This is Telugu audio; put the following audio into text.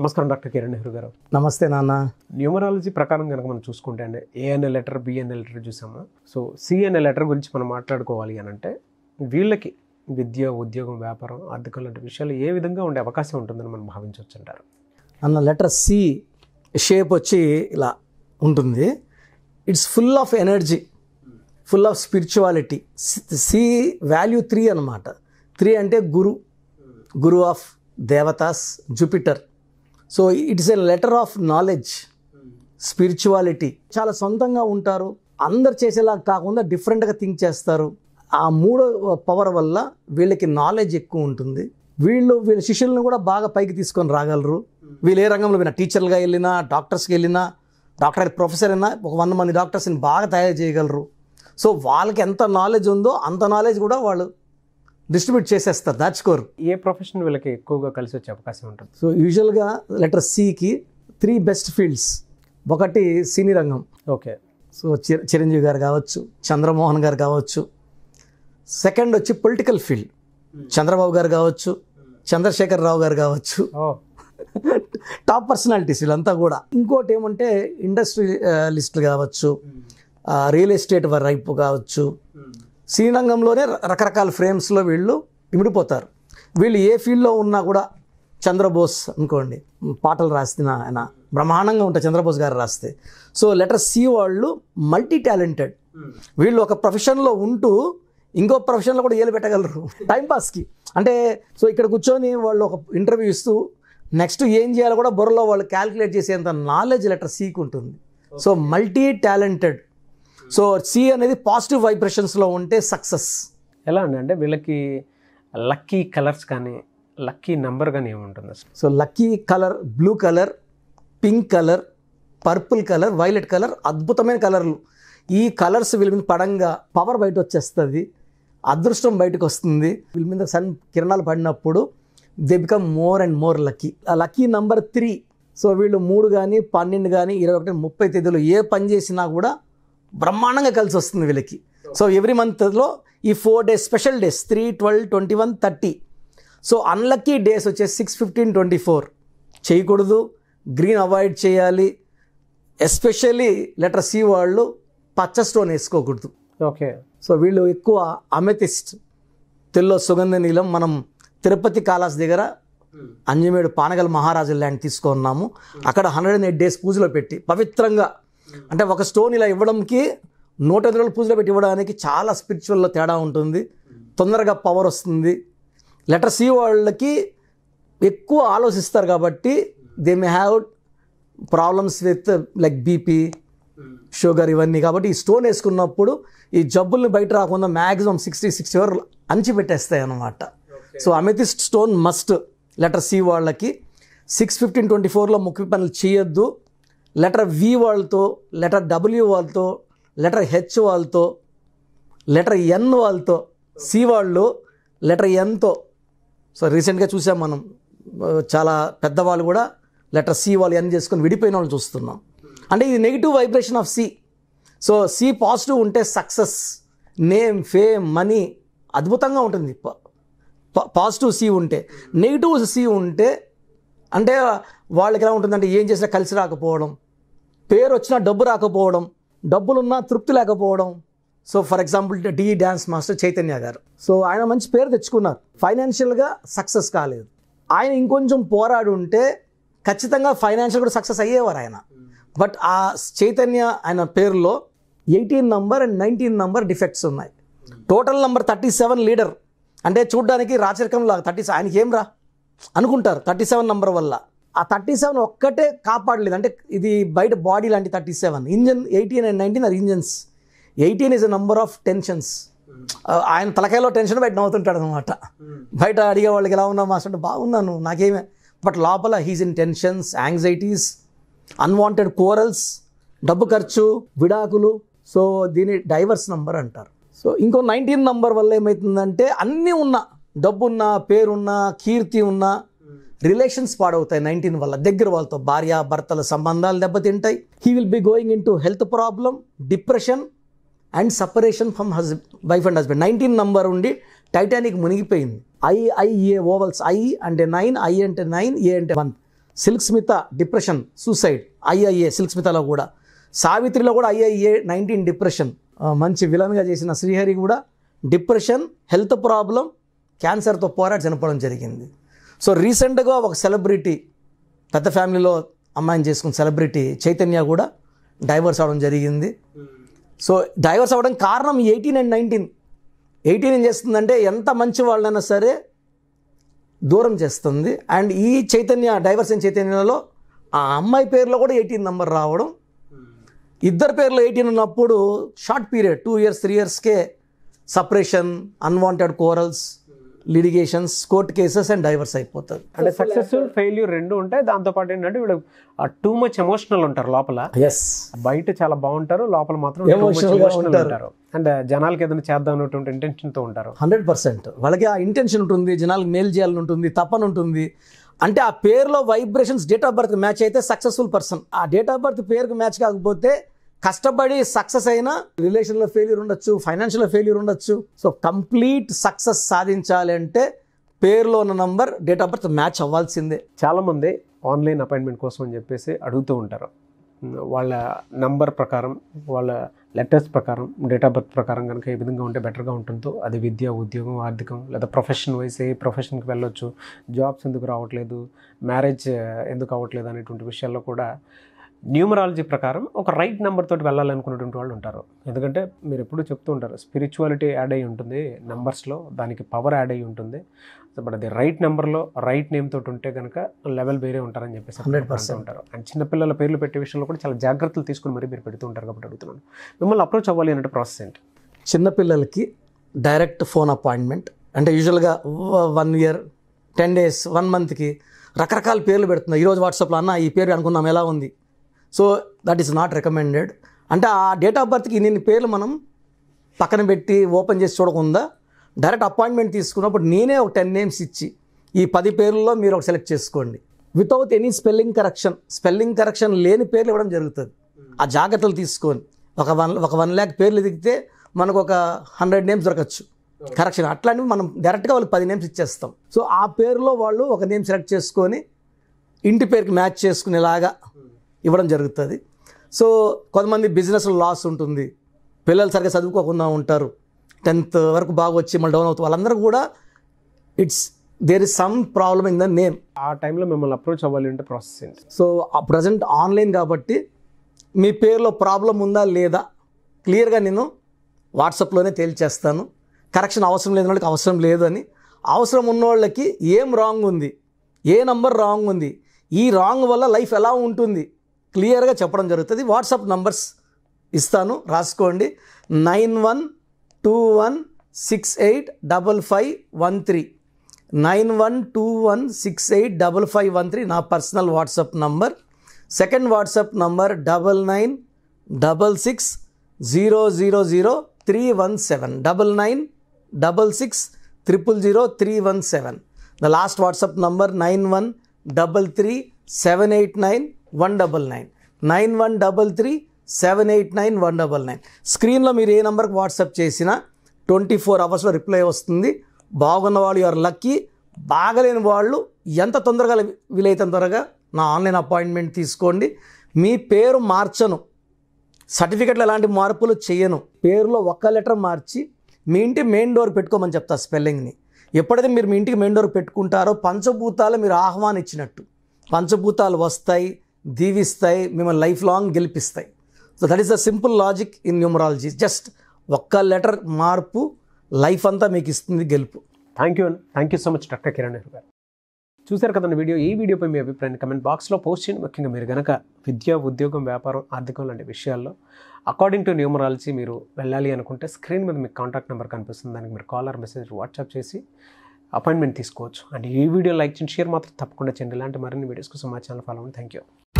నమస్కారం డాక్టర్ కిరణ్ నెహ్రూ గారు నమస్తే నాన్న న్యూమరాలజీ ప్రకారం కనుక మనం చూసుకుంటే అండి ఏఎన్ఏ లెటర్ బిఎన్ఏ లెటర్ చూసాము సో సిఎన్ఏ లెటర్ గురించి మనం మాట్లాడుకోవాలి అని అంటే వీళ్ళకి విద్య ఉద్యోగం వ్యాపారం ఆర్థికం లాంటి విషయాలు ఏ విధంగా ఉండే అవకాశం ఉంటుందని మనం భావించవచ్చు అంటారు అన్న లెటర్ సి షేప్ వచ్చి ఇలా ఉంటుంది it's full of energy full of spirituality C value three అనమాట త్రీ అంటే గురు గురు ఆఫ్ దేవతాస్ Jupiter so it's a letter of knowledge spirituality చాలా సొంతంగా ఉంటారు అందరు చేసేలా కాకుండా డిఫరెంట్గా థింక్ చేస్తారు ఆ మూడో పవర్ వల్ల వీళ్ళకి నాలెడ్జ్ ఎక్కువ ఉంటుంది వీళ్ళు వీళ్ళ శిష్యులను కూడా బాగా పైకి తీసుకొని రాగలరు వీళ్ళు ఏ రంగంలో పోయినా టీచర్లుగా వెళ్ళినా డాక్టర్స్కి వెళ్ళినా డాక్టర్ ప్రొఫెసర్ అయినా ఒక వంద మంది డాక్టర్స్ని బాగా తయారు చేయగలరు సో వాళ్ళకి ఎంత నాలెడ్జ్ ఉందో అంత నాలెడ్జ్ కూడా వాళ్ళు డిస్ట్రిబ్యూట్ చేసేస్తారు దాచుకోరు ఏ ప్రొఫెషన్ వీళ్ళకి ఎక్కువగా కలిసి వచ్చే అవకాశం ఉంటుంది సో యూజువల్గా లెటర్ సికి త్రీ బెస్ట్ ఫీల్డ్స్ ఒకటి సినీ రంగం ఓకే సో చిరంజీవి గారు కావచ్చు చంద్రమోహన్ గారు కావచ్చు సెకండ్ వచ్చి పొలిటికల్ ఫీల్డ్ చంద్రబాబు గారు కావచ్చు చంద్రశేఖర్ రావు గారు కావచ్చు టాప్ పర్సనాలిటీస్ వీళ్ళంతా కూడా ఇంకోటి ఏమంటే ఇండస్ట్రియలిస్టులు uh, కావచ్చు రియల్ ఎస్టేట్ వైపు కావచ్చు hmm. శ్రీరంగంలోనే రకరకాల ఫ్రేమ్స్లో వీళ్ళు ఇమిడిపోతారు వీళ్ళు ఏ ఫీల్డ్లో ఉన్నా కూడా చంద్రబోస్ అనుకోండి పాటలు రాసిన ఆయన బ్రహ్మాండంగా ఉంటాయి చంద్రబోస్ గారు రాస్తే సో లెటర్ సి వాళ్ళు మల్టీ టాలెంటెడ్ వీళ్ళు ఒక ప్రొఫెషన్లో ఉంటూ ఇంకో ప్రొఫెషన్లో కూడా ఏలు పెట్టగలరు టైంపాస్కి అంటే సో ఇక్కడ కూర్చొని వాళ్ళు ఒక ఇంటర్వ్యూ ఇస్తూ నెక్స్ట్ ఏం చేయాలో కూడా బుర్రలో వాళ్ళు క్యాల్కులేట్ చేసేంత నాలెడ్జ్ లెటర్ సీకి ఉంటుంది so multi talented so C అనేది పాజిటివ్ వైబ్రేషన్స్లో ఉంటే సక్సెస్ ఎలా అండి అంటే వీళ్ళకి లక్కీ కలర్స్ కానీ లక్కీ నెంబర్ కానీ ఏముంటుంది so lucky colour blue colour pink colour purple colour violet colour అద్భుతమైన కలర్లు ఈ కలర్స్ వీళ్ళ మీద పడంగా పవర్ బయట వచ్చేస్తుంది అదృష్టం బయటకు వస్తుంది వీళ్ళ మీద సన్ కిరణాలు పడినప్పుడు they become more and more lucky ఆ లక్కీ నంబర్ త్రీ సో వీళ్ళు మూడు కానీ పన్నెండు కానీ ఇరవై ఒకటి ముప్పై తేదీలో ఏ పని చేసినా కూడా బ్రహ్మాండంగా కలిసి వస్తుంది వీళ్ళకి సో ఎవ్రీ మంత్లో ఈ four days special days three twelve twenty one thirty so unlucky days వచ్చేసి సిక్స్ ఫిఫ్టీన్ ట్వంటీ ఫోర్ చేయకూడదు గ్రీన్ అవాయిడ్ చేయాలి ఎస్పెషల్లీ లెటర్ సి వాళ్ళు పచ్చ స్టోన్ వేసుకోకూడదు ఓకే సో వీళ్ళు ఎక్కువ అమెథిస్ట్ తెల్లో సుగంధ నీలం మనం తిరుపతి కాలాస్ దగ్గర hmm. అంజమేడు పానగల్ మహారాజు ల్యాండ్ తీసుకున్నాము అక్కడ హండ్రెడ్ అండ్ ఎయిట్ డేస్ పూజలో పెట్టి పవిత్రంగా అంటే ఒక స్టోన్ ఇలా ఇవ్వడంకి నూట ఐదు రోజులు పూజలో పెట్టి ఇవ్వడానికి చాలా స్పిరిచువల్లో తేడా ఉంటుంది తొందరగా పవర్ వస్తుంది లెటర్ సి వాళ్ళకి ఎక్కువ ఆలోచిస్తారు కాబట్టి they may have problems with like BP sugar ఇవన్నీ కాబట్టి ఈ స్టోన్ వేసుకున్నప్పుడు ఈ జబ్బుల్ని బయట రాకుండా మ్యాక్సిమం సిక్స్టీ సిక్స్టీ అంచి పెట్టేస్తాయి అన్నమాట so amethyst stone must letter C వాళ్ళకి సిక్స్ ఫిఫ్టీన్ ట్వంటీ ఫోర్లో ముక్కు పనులు చేయొద్దు లెటర్ వి వాళ్ళతో లెటర్ డబ్ల్యూ వాళ్ళతో లెటర్ హెచ్ వాళ్ళతో లెటర్ ఎన్ వాళ్ళతో సి వాళ్ళు లెటర్ ఎన్తో సో రీసెంట్గా చూసాం మనం చాలా పెద్దవాళ్ళు కూడా లెటర్ సి వాళ్ళు ఎన్ చేసుకొని విడిపోయిన వాళ్ళు చూస్తున్నాం అంటే ఇది negative vibration of C so C positive ఉంటే సక్సెస్ నేమ్ ఫేమ్ మనీ అద్భుతంగా ఉంటుంది పాజిటివ్ సి ఉంటే నెగిటివ్ సి ఉంటే అంటే వాళ్ళకి ఎలా ఉంటుందంటే ఏం చేసినా కలిసి రాకపోవడం పేరు వచ్చినా డబ్బు రాకపోవడం డబ్బులున్నా తృప్తి లేకపోవడం so for example D dance master Chaitanya గారు సో ఆయన మంచి పేరు తెచ్చుకున్నారు ఫైనాన్షియల్గా సక్సెస్ కాలేదు ఆయన ఇంకొంచెం పోరాడు ఉంటే ఖచ్చితంగా ఫైనాన్షియల్ కూడా సక్సెస్ అయ్యేవారు ఆయన బట్ ఆ చైతన్య ఆయన పేరులో eighteen number and nineteen number defects ఉన్నాయి total number thirty seven leader అంటే చూడడానికి రాచరికంలో థర్టీ ఆయనకి ఏం రా అనుకుంటారు థర్టీ సెవెన్ నంబర్ వల్ల ఆ థర్టీ సెవెన్ ఒక్కటే కాపాడలేదు అంటే ఇది బయట బాడీ లాంటి thirty seven engine eighteen and nineteen are engines eighteen is a number of tensions ఆయన తలకాయలో టెన్షన్ బయట నవ్వుతుంటాడు అనమాట hmm. బయట అడిగే వాళ్ళకి ఎలా ఉన్నా మాస్టర్ అంటే బాగున్నాను నాకేమే బట్ లోపల he's in tensions anxieties unwanted quarrels డబ్బు ఖర్చు విడాకులు సో దీని డైవర్స్ నంబర్ అంటారు సో ఇంకో నైన్టీన్ నంబర్ వల్ల ఏమవుతుందంటే అన్నీ ఉన్నా డబ్బున్నా పేరున్నా కీర్తి ఉన్నా రిలేషన్స్ hmm. పాడవుతాయి నైన్టీన్ వల్ల దగ్గర వాళ్ళతో భార్య భర్తల సంబంధాలు దెబ్బతింటాయి he will be going into health problem depression and separation from his wife and husband nineteen number ఉండి టైటానిక్ మునిగిపోయింది I I A vowels I అంటే నైన్ ఐ అంటే నైన్ ఏ అంటే one Silk Smitha depression suicide I I A Silk స్మితలో కూడా సావిత్రిలో కూడా ఐఐఏ నైన్టీన్ డిప్రెషన్ మంచి విలన్గా చేసిన శ్రీహరి కూడా డిప్రెషన్ హెల్త్ ప్రాబ్లం క్యాన్సర్తో పోరాడి చనిపోవడం జరిగింది సో రీసెంట్గా ఒక సెలబ్రిటీ పెద్ద ఫ్యామిలీలో అమ్మాయిని చేసుకున్న సెలబ్రిటీ చైతన్య కూడా డైవర్స్ అవ్వడం జరిగింది సో డైవర్స్ అవ్వడం కారణం ఎయిటీన్ అండ్ నైన్టీన్ ఎయిటీన్ ఏం చేస్తుందంటే ఎంత మంచి వాళ్ళైనా సరే దూరం చేస్తుంది అండ్ ఈ చైతన్య డైవర్స్ అండ్ చైతన్యలో ఆ అమ్మాయి పేరులో కూడా ఎయిటీన్ నెంబర్ రావడం ఇద్దరు పేర్లు ఎయిటీన్ ఉన్నప్పుడు short period two years three ఇయర్స్కే separation unwanted quarrels litigations court cases and divorce అయిపోతుంది అంటే సక్సెస్ఫుల్ ఫెయిల్యూర్ రెండు ఉంటాయి దాంతోపాటు ఏంటంటే వీడు టూ మచ్ ఎమోషనల్ ఉంటారు లోపల ఎస్ బయట చాలా బాగుంటారు లోపల మాత్రం ఎమోషనల్ ఉంటారు అండ్ జనాలకి ఏదైనా చేద్దాం అనేటువంటి ఇంటెన్షన్తో ఉంటారు హండ్రెడ్ పర్సెంట్ వాళ్ళకి ఆ ఇంటెన్షన్ ఉంటుంది జనాలకు మేలు చేయాలని ఉంటుంది తప్పని ఉంటుంది అంటే ఆ పేరులో vibrations date of birth match అయితే సక్సెస్ఫుల్ పర్సన్ ఆ డేట్ ఆఫ్ బర్త్ పేరుకు మ్యాచ్ కాకపోతే కష్టపడి సక్సెస్ అయినా రిలేషన్లో ఫెయిల్యూర్ ఉండొచ్చు ఫైనాన్షియల్ ఫెయిల్యూర్ ఉండొచ్చు సో కంప్లీట్ సక్సెస్ సాధించాలి అంటే పేరులో ఉన్న number date of birth match అవ్వాల్సిందే చాలామంది ఆన్లైన్ అపాయింట్మెంట్ కోసం అని చెప్పేసి అడుగుతూ ఉంటారు వాళ్ళ నంబర్ ప్రకారం వాళ్ళ లెటర్స్ ప్రకారం డేట్ ఆఫ్ బర్త్ ప్రకారం కనుక ఏ విధంగా ఉంటే బెటర్గా ఉంటుందో అది విద్య ఉద్యోగం ఆర్థికం లేదా ప్రొఫెషన్ వైజ్ ఏ ప్రొఫెషన్కి వెళ్ళొచ్చు జాబ్స్ ఎందుకు రావట్లేదు మ్యారేజ్ ఎందుకు అవ్వట్లేదు అనేటువంటి విషయాల్లో కూడా న్యూమరాలజీ ప్రకారం ఒక రైట్ నెంబర్ తోటి వెళ్ళాలనుకునేటువంటి వాళ్ళు ఉంటారు ఎందుకంటే మీరు ఎప్పుడూ చెప్తూ ఉంటారు స్పిరిచువాలిటీ యాడ్ అయ్యి ఉంటుంది నెంబర్స్లో దానికి పవర్ యాడ్ అయ్యి ఉంటుంది బట్ అది రైట్ నెంబర్లో రైట్ నేమ్ తోటి ఉంటే కనుక లెవెల్ వేరే ఉంటారని చెప్పేసి హండ్రెడ్ పర్సెంట్ ఉంటారు అండ్ చిన్నపిల్లల పేర్లు పెట్టే విషయంలో కూడా చాలా జాగ్రత్తలు తీసుకుని మరి మీరు పెడుతూ ఉంటారు కాబట్టి అడుగుతున్నాను మిమ్మల్ని అప్రోచ్ అవ్వాలి అనే ప్రాసెస్ ఏంటి చిన్నపిల్లలకి డైరెక్ట్ ఫోన్ అపాయింట్మెంట్ అంటే యూజువల్గా one year ten days one మంత్కి రకరకాల పేర్లు పెడుతున్నాయి ఈరోజు వాట్సాప్లో అన్న ఈ పేరు అనుకున్నాం ఎలా ఉంది so that is not recommended అంటే ఆ డేట్ ఆఫ్ బర్త్కి నేను పేర్లు మనం పక్కన పెట్టి ఓపెన్ చేసి చూడకుండా డైరెక్ట్ అపాయింట్మెంట్ తీసుకున్నప్పుడు నేనే ఒక టెన్ నేమ్స్ ఇచ్చి ఈ పది పేర్లలో మీరు ఒక సెలెక్ట్ చేసుకోండి without any spelling correction spelling correction లేని పేర్లు ఇవ్వడం జరుగుతుంది ఆ జాగ్రత్తలు తీసుకొని ఒక వన్ ఒక వన్ ల్యాక్ పేర్లు ఎదిగితే మనకు ఒక హండ్రెడ్ నేమ్స్ దొరకచ్చు కరెక్షన్ అట్లాంటివి మనం డైరెక్ట్గా వాళ్ళకి పది నేమ్స్ ఇచ్చేస్తాం సో ఆ పేరులో వాళ్ళు ఒక నేమ్ సెలెక్ట్ చేసుకొని ఇంటి పేరుకి మ్యాచ్ చేసుకునేలాగా ఇవ్వడం జరుగుతుంది సో కొంతమంది బిజినెస్లో లాస్ ఉంటుంది పిల్లలు సరిగ్గా చదువుకోకుండా ఉంటారు టెన్త్ వరకు బాగా వచ్చి మళ్ళీ డౌన్ అవుతుంది వాళ్ళందరూ కూడా it's there is some problem in the name ఆ టైంలో మిమ్మల్ని అప్రోచ్ అవ్వాలి అంటే ప్రాసెస్ ఏంటి సో ప్రజెంట్ ఆన్లైన్ కాబట్టి మీ పేరులో ప్రాబ్లం ఉందా లేదా క్లియర్గా నేను వాట్సాప్లోనే తేల్చేస్తాను కరెక్షన్ అవసరం లేని వాళ్ళకి అవసరం లేదు అని అవసరం ఉన్న వాళ్ళకి ఏం రాంగ్ ఉంది ఏ నంబర్ రాంగ్ ఉంది ఈ రాంగ్ వల్ల లైఫ్ ఎలా ఉంటుంది క్లియర్గా చెప్పడం జరుగుతుంది వాట్సాప్ నంబర్స్ ఇస్తాను రాసుకోండి nine one two one six eight double five one three nine one two one six eight double five one three నా personal WhatsApp number second WhatsApp number double nine double six zero zero zero three one seven double nine double six triple zero three one seven the last WhatsApp number nine one double three seven eight nine one double nine nine one double three seven eight nine one double nine స్క్రీన్లో మీరు ఏ నెంబర్కి వాట్సాప్ చేసినా ట్వంటీ ఫోర్ అవర్స్లో రిప్లై వస్తుంది బాగున్న వాళ్ళు ఆర్ లక్కీ బాగలేని వాళ్ళు ఎంత తొందరగా వీలైతే త్వరగా నా ఆన్లైన్ అపాయింట్మెంట్ తీసుకోండి మీ పేరు మార్చను సర్టిఫికెట్లో ఎలాంటి మార్పులు చేయను పేరులో ఒక్క లెటర్ మార్చి మీ ఇంటి మెయిన్ డోర్ పెట్టుకోమని చెప్తా స్పెల్లింగ్ని ఎప్పుడైతే మీరు మీ ఇంటికి మెయిన్ డోర్ పెట్టుకుంటారో పంచభూతాలు మీరు ఆహ్వానించినట్టు పంచభూతాలు వస్తాయి దీవిస్తాయి మిమ్మల్ని లైఫ్ లాంగ్ గెలిపిస్తాయి so that is the simple logic in numerology just ఒక్క లెటర్ మార్పు లైఫ్ అంతా మీకు ఇస్తుంది గెలుపు thank you thank you so much doctor Kiran Nehru గారు చూశారు కదండి వీడియో ఈ వీడియోపై మీ అభిప్రాయాన్ని కమెంట్ బాక్స్లో పోస్ట్ చేయండి ముఖ్యంగా మీరు కనుక విద్య ఉద్యోగం వ్యాపారం ఆర్థికం లాంటి విషయాల్లో అకార్డింగ్ టు న్యూమరాలజీ మీరు వెళ్ళాలి అనుకుంటే స్క్రీన్ మీద మీకు కాంటాక్ట్ నెంబర్ కనిపిస్తుంది దానికి మీరు కాలర్ మెసేజ్ వాట్సాప్ చేసి అపాయింట్మెంట్ తీసుకోవచ్చు అండ్ ఈ వీడియో లైక్ చేయండి షేర్ మాత్రం తప్పకుండా చేయండి ఇలాంటి మరిన్ని వీడియోస్ కోసం మా ఛానల్ ఫాలో అవ్వండి థ్యాంక్ యూ